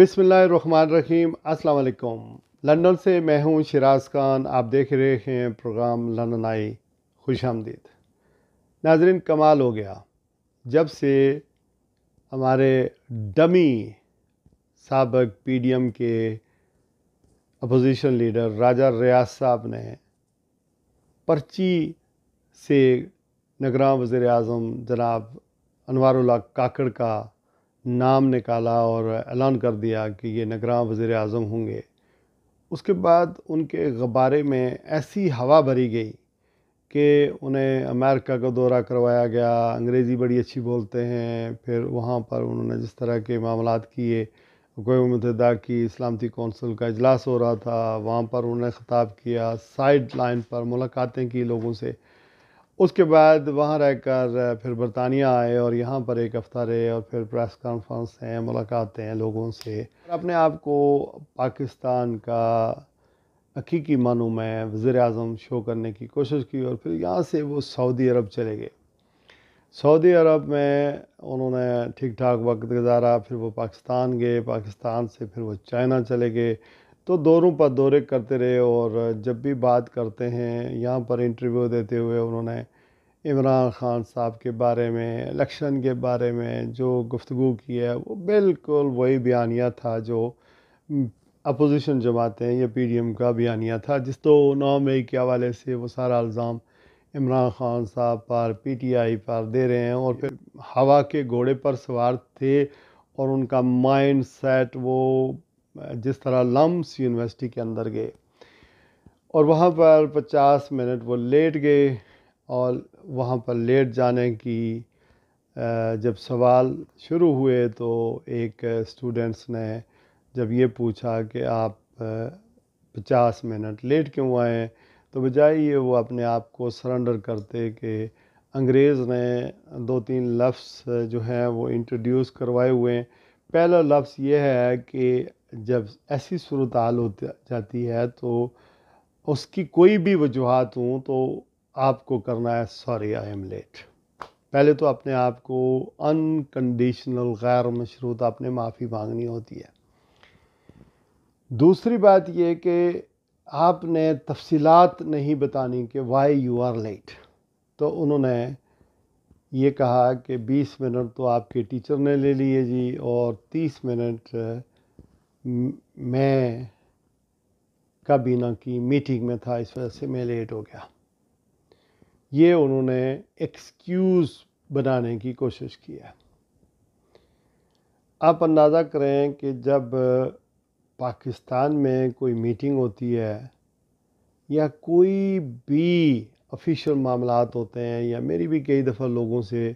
बिसमीम असलकुम लंदन से मैं हूं शिराज खान आप देख रहे हैं प्रोग्राम लंदन आई खुश आमदीद नाजरीन कमाल हो गया जब से हमारे डमी सबक पी डी एम के अपोजिशन लीडर राजा रियाज साहब ने पर्ची से नगर वज़र अजम जनाब अनवारुल्ला काकड़ का नाम निकाला और ऐलान कर दिया कि ये नगरां वज़र अजम होंगे उसके बाद उनके गबारे में ऐसी हवा भरी गई कि उन्हें अमेरिका का दौरा करवाया गया अंग्रेज़ी बड़ी अच्छी बोलते हैं फिर वहाँ पर उन्होंने जिस तरह के मामला किए अकोम मतदा की इस्लामती कौंसिल का अजलास हो रहा था वहाँ पर उन्होंने ख़ताब किया साइड लाइन पर मुलाकातें की लोगों से उसके बाद वहाँ रहकर फिर बरतानिया आए और यहाँ पर एक रहे और फिर प्रेस कॉन्फ्रेंस हैं मुलाकातें हैं लोगों से अपने आप को पाकिस्तान का हकीकी मानों में वज़र अजम शो करने की कोशिश की और फिर यहाँ से वो सऊदी अरब चले गए सऊदी अरब में उन्होंने ठीक ठाक वक्त गुजारा फिर वो पाकिस्तान गए पाकिस्तान से फिर वो चाइना चले गए तो दौरों पर दौरे करते रहे और जब भी बात करते हैं यहाँ पर इंटरव्यू देते हुए उन्होंने इमरान ख़ान साहब के बारे में इलेक्शन के बारे में जो गुफ्तु की है वो बिल्कुल वही बयानिया था जो अपोजिशन जमातें या पी डी एम का बयानिया था जिस तो नौ मई के हवाले से वो सारा इल्ज़ाम इमरान ख़ान साहब पर पी टी आई पर दे रहे हैं और फिर हवा के घोड़े पर सवार थे और उनका माइंड सेट वो जिस तरह लम्स यूनिवर्सिटी के अंदर गए और वहाँ पर 50 मिनट वो लेट गए और वहाँ पर लेट जाने की जब सवाल शुरू हुए तो एक स्टूडेंट्स ने जब ये पूछा कि आप 50 मिनट लेट क्यों आए तो बजाय ये वो अपने आप को सरेंडर करते कि अंग्रेज़ ने दो तीन लफ्स जो हैं वो इंट्रोड्यूस करवाए हुए हैं पहला लफ्स ये है कि जब ऐसी सूरत हाल हो जाती है तो उसकी कोई भी वजूहत हूँ तो आपको करना है सॉरी आई एम लेट पहले तो अपने आप को अनकंडीशनल गैर मशरूत आपने माफ़ी मांगनी होती है दूसरी बात यह कि आपने तफसीत नहीं बतानी कि वाई यू आर लेट तो उन्होंने ये कहा कि 20 मिनट तो आपके टीचर ने ले लिए जी और 30 मिनट मैं काबीना की मीटिंग में था इस वजह से मैं लेट हो गया ये उन्होंने एक्सक्यूज़ बनाने की कोशिश की है आप अंदाज़ा करें कि जब पाकिस्तान में कोई मीटिंग होती है या कोई भी ऑफिशियल मामला होते हैं या मेरी भी कई दफ़ा लोगों से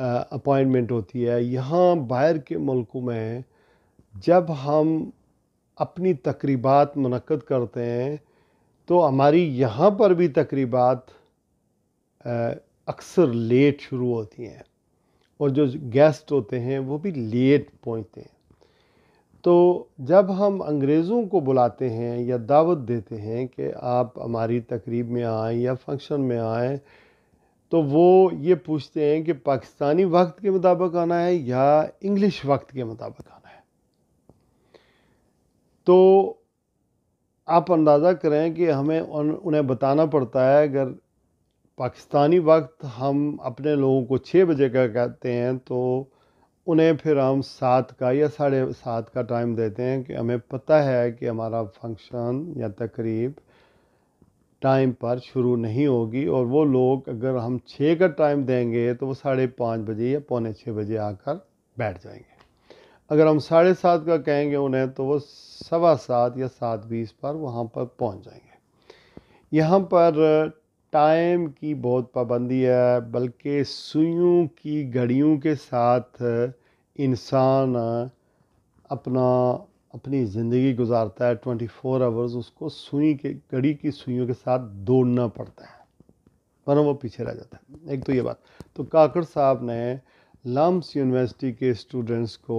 अपॉइंटमेंट होती है यहाँ बाहर के मुल्कों में जब हम अपनी तकरीबात मनक़द करते हैं तो हमारी यहाँ पर भी तकरीबात अक्सर लेट शुरू होती हैं और जो गेस्ट होते हैं वो भी लेट पहुँचते हैं तो जब हम अंग्रेज़ों को बुलाते हैं या दावत देते हैं कि आप हमारी तकरीब में आएँ या फंक्शन में आएँ तो वो ये पूछते हैं कि पाकिस्तानी वक्त के मुताबिक आना है या इंग्लिश वक्त के मुताबिक आना है तो आप अंदाज़ा करें कि हमें उन, उन्हें बताना पड़ता है अगर पाकिस्तानी वक्त हम अपने लोगों को छः बजे का कहते हैं तो उन्हें फिर हम सात का या साढ़े सात का टाइम देते हैं कि हमें पता है कि हमारा फंक्शन या तकरीब टाइम पर शुरू नहीं होगी और वो लोग अगर हम छः का टाइम देंगे तो वो साढ़े पाँच बजे या पौने छः बजे आकर बैठ जाएंगे अगर हम साढ़े सात का कहेंगे उन्हें तो वो सवा सात या सात बीस पर वहाँ पर पहुँच जाएंगे यहाँ पर टाइम की बहुत पाबंदी है बल्कि सुइयों की घड़ियों के साथ इंसान अपना अपनी ज़िंदगी गुजारता है ट्वेंटी फोर आवर्स उसको सुई के घड़ी की सुइयों के साथ दौड़ना पड़ता है वरना वो पीछे रह जाता है एक तो ये बात तो काकड़ साहब ने लम्स यूनिवर्सिटी के स्टूडेंट्स को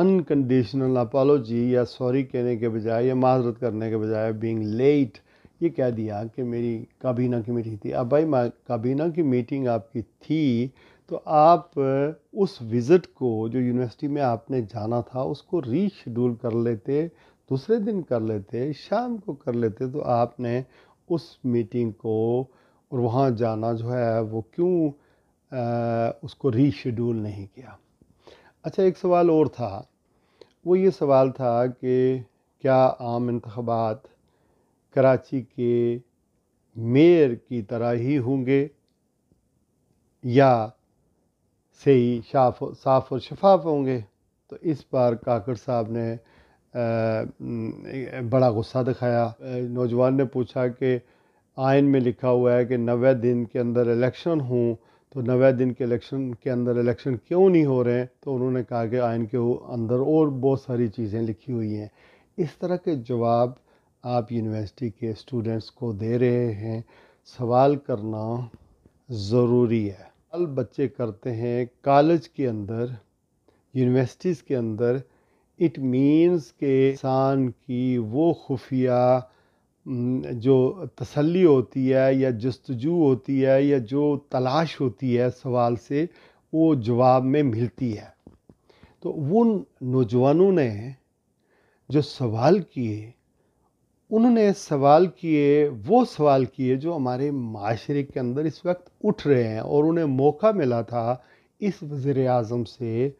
अनकंडीशनल अपॉलोजी या सॉरी कहने के बजाय या माजरत करने के बजाय बीइंग लेट ये कह दिया कि मेरी काबीना की मीटिंग थी अब भाई काबीना की मीटिंग आपकी थी तो आप उस विज़िट को जो यूनिवर्सिटी में आपने जाना था उसको रीशेड्यूल कर लेते दूसरे दिन कर लेते शाम को कर लेते तो आपने उस मीटिंग को और वहाँ जाना जो है वो क्यों उसको रीशेड्यूल नहीं किया अच्छा एक सवाल और था वो ये सवाल था कि क्या आम इंतबात कराची के मेयर की तरह ही होंगे या सही शाफ साफ और शफाफ होंगे तो इस बार काकर साहब ने बड़ा गुस्सा दिखाया नौजवान ने पूछा कि आयन में लिखा हुआ है कि नवे दिन के अंदर इलेक्शन हों तो नवे दिन के इलेक्शन के अंदर इलेक्शन क्यों नहीं हो रहे हैं तो उन्होंने कहा कि आयन के अंदर और बहुत सारी चीज़ें लिखी हुई हैं इस तरह के जवाब आप यूनिवर्सिटी के स्टूडेंट्स को दे रहे हैं सवाल करना ज़रूरी है कल बच्चे करते हैं कॉलेज के अंदर यूनिवर्सिटीज़ के अंदर इट मीन्स के इंसान की वो खुफिया जो तसल्ली होती है या जस्तजू होती है या जो तलाश होती है सवाल से वो जवाब में मिलती है तो उन नौजवानों ने जो सवाल किए उन्होंने सवाल किए वो सवाल किए जो हमारे माशरे के अंदर इस वक्त उठ रहे हैं और उन्हें मौका मिला था इस वज़र अजम से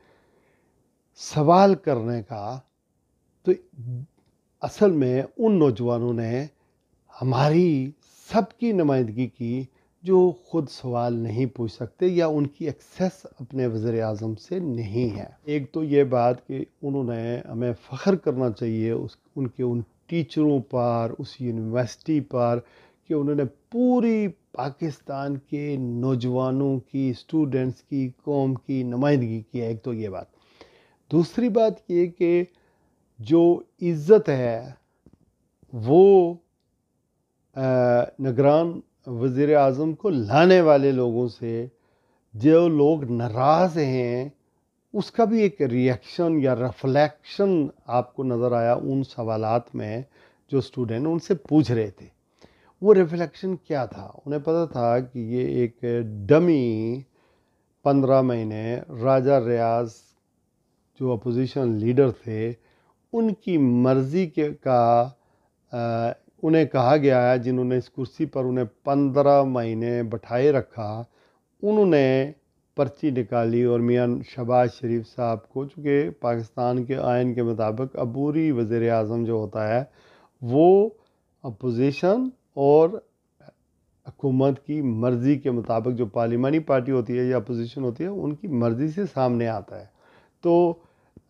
सवाल करने का तो असल में उन नौजवानों ने हमारी सबकी नुमाइंदगी की जो खुद सवाल नहीं पूछ सकते या उनकी एक्सेस अपने वज़र अजम से नहीं है एक तो ये बात कि उन्होंने हमें फ़ख्र करना चाहिए उस उनके उन टीचरों पर उस यूनिवर्सिटी पर कि उन्होंने पूरी पाकिस्तान के नौजवानों की स्टूडेंट्स की कौम की नुमाइंदगी की है एक तो ये बात दूसरी बात ये कि जो इज़्ज़त है वो नगरान वज़ी अजम को लाने वाले लोगों से जो लोग नाराज़ हैं उसका भी एक रिएक्शन या रिफ्लेक्शन आपको नज़र आया उन सवालात में जो स्टूडेंट उनसे पूछ रहे थे वो रिफ्लेक्शन क्या था उन्हें पता था कि ये एक डमी पंद्रह महीने राजा रियाज जो अपोजिशन लीडर थे उनकी मर्ज़ी के का आ, उन्हें कहा गया है जिन्होंने इस कुर्सी पर उन्हें पंद्रह महीने बैठाए रखा उन्होंने पर्ची निकाली और मियाँ शबाज शरीफ साहब को चूँकि पाकिस्तान के आयन के मुताबिक अबूरी वज़र अजम जो होता है वो अपोजिशन और हुकूमत की मर्ज़ी के मुताबिक जो पार्लिमानी पार्टी होती है या अपोजिशन होती है उनकी मर्ज़ी से सामने आता है तो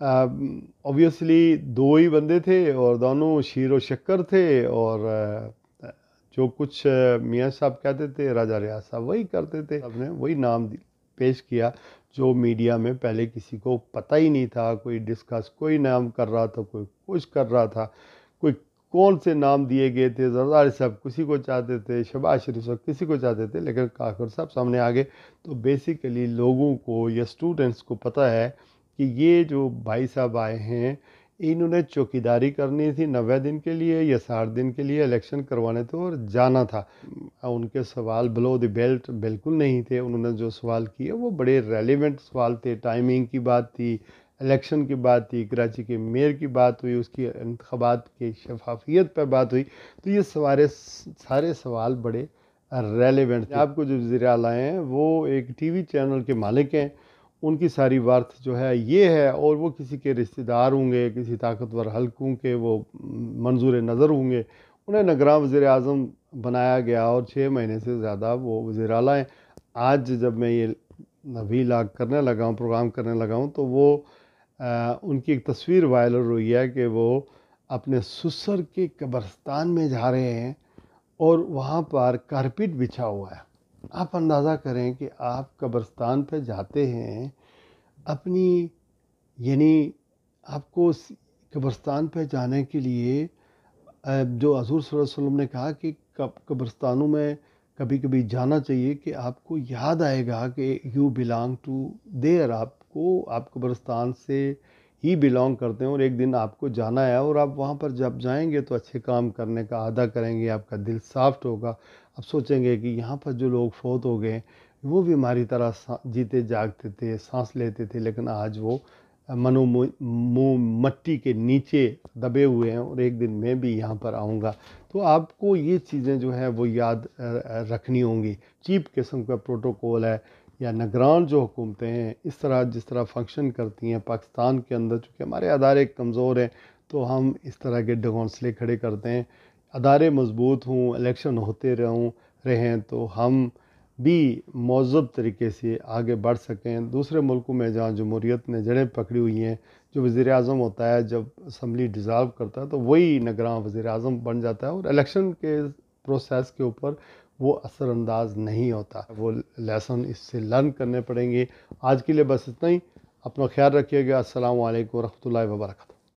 ऑब्वियसली um, दो ही बंदे थे और दोनों शीर व शक्कर थे और uh, जो कुछ uh, मियाँ साहब कहते थे राजा रियाज साहब वही करते थे हमने वही नाम पेश किया जो मीडिया में पहले किसी को पता ही नहीं था कोई डिस्कस कोई नाम कर रहा था कोई कुछ कर रहा था कोई कौन से नाम दिए गए थे जरदारी साहब किसी को चाहते थे शबाज शरीफ साहब किसी को चाहते थे लेकिन काकर साहब सामने आ गए तो बेसिकली लोगों को या स्टूडेंट्स को पता है कि ये जो भाई साहब आए हैं इन्होंने चौकीदारी करनी थी नब्बे दिन के लिए या साठ दिन के लिए इलेक्शन करवाने थे और जाना था उनके सवाल बिलो द बेल्ट बिल्कुल नहीं थे उन्होंने जो सवाल किए वो बड़े रेलिवेंट सवाल थे टाइमिंग की बात थी इलेक्शन की बात थी कराची के मेयर की बात हुई उसकी इंतबात के शफाफियत पर बात हुई तो ये सवारे सारे सवाल बड़े रेलिवेंट आपको जो वजी अला हैं वो एक टी वी चैनल के मालिक हैं उनकी सारी वर्थ जो है ये है और वो किसी के रिश्तेदार होंगे किसी ताकतवर हलकों के वो मंजूर नज़र होंगे उन्हें नगराम वज़ी अजम बनाया गया और छः महीने से ज़्यादा वो वज़ी अला हैं आज जब मैं ये नवी लाग करने लगा हूँ प्रोग्राम करने लगा हूँ तो वो आ, उनकी एक तस्वीर वायरल हुई है कि वो अपने सुसर के कब्रस्तान में जा रहे हैं और वहाँ पर कारपेट बिछा हुआ है आप अंदाज़ा करें कि आप कब्रस्तान पर जाते हैं अपनी यानी आपको कब्रस्तान पर जाने के लिए जो हजूर वसल्लम ने कहा कि कब्रस्तानों में कभी कभी जाना चाहिए कि आपको याद आएगा कि यू बिलोंग टू देयर आपको आप कब्रस्तान से ही बिलोंग करते हैं और एक दिन आपको जाना है और आप वहाँ पर जब जाएंगे तो अच्छे काम करने का आदा करेंगे आपका दिल साफ्ट होगा आप सोचेंगे कि यहाँ पर जो लोग फौत हो गए वो भी हमारी तरह जीते जागते थे सांस लेते थे लेकिन आज वो मनो मुँह मट्टी के नीचे दबे हुए हैं और एक दिन मैं भी यहाँ पर आऊँगा तो आपको ये चीज़ें जो है वो याद रखनी होंगी चीप किस्म का प्रोटोकॉल है या नगरान जो हुकूमतें हैं इस तरह जिस तरह फंक्शन करती हैं पाकिस्तान के अंदर चूँकि हमारे अदारे कमज़ोर हैं तो हम इस तरह के डगौसले खड़े करते हैं अदारे मजबूत हों इलेक्शन होते रहूँ रहें तो हम भी मौजब तरीके से आगे बढ़ सकें दूसरे मुल्कों में जहाँ जमहूरीत ने जड़ें पकड़ी हुई हैं जो वज़ी अजम होता है जब असम्बली डिज़ाल्व करता है तो वही नगरान वज़ी अजम बन जाता है और इलेक्शन के प्रोसेस के ऊपर वो असरअंदाज नहीं होता वो लेसन इससे लर्न करने पड़ेंगे आज के लिए बस इतना ही अपना ख्याल रखिएगा असल वरहमल वर्क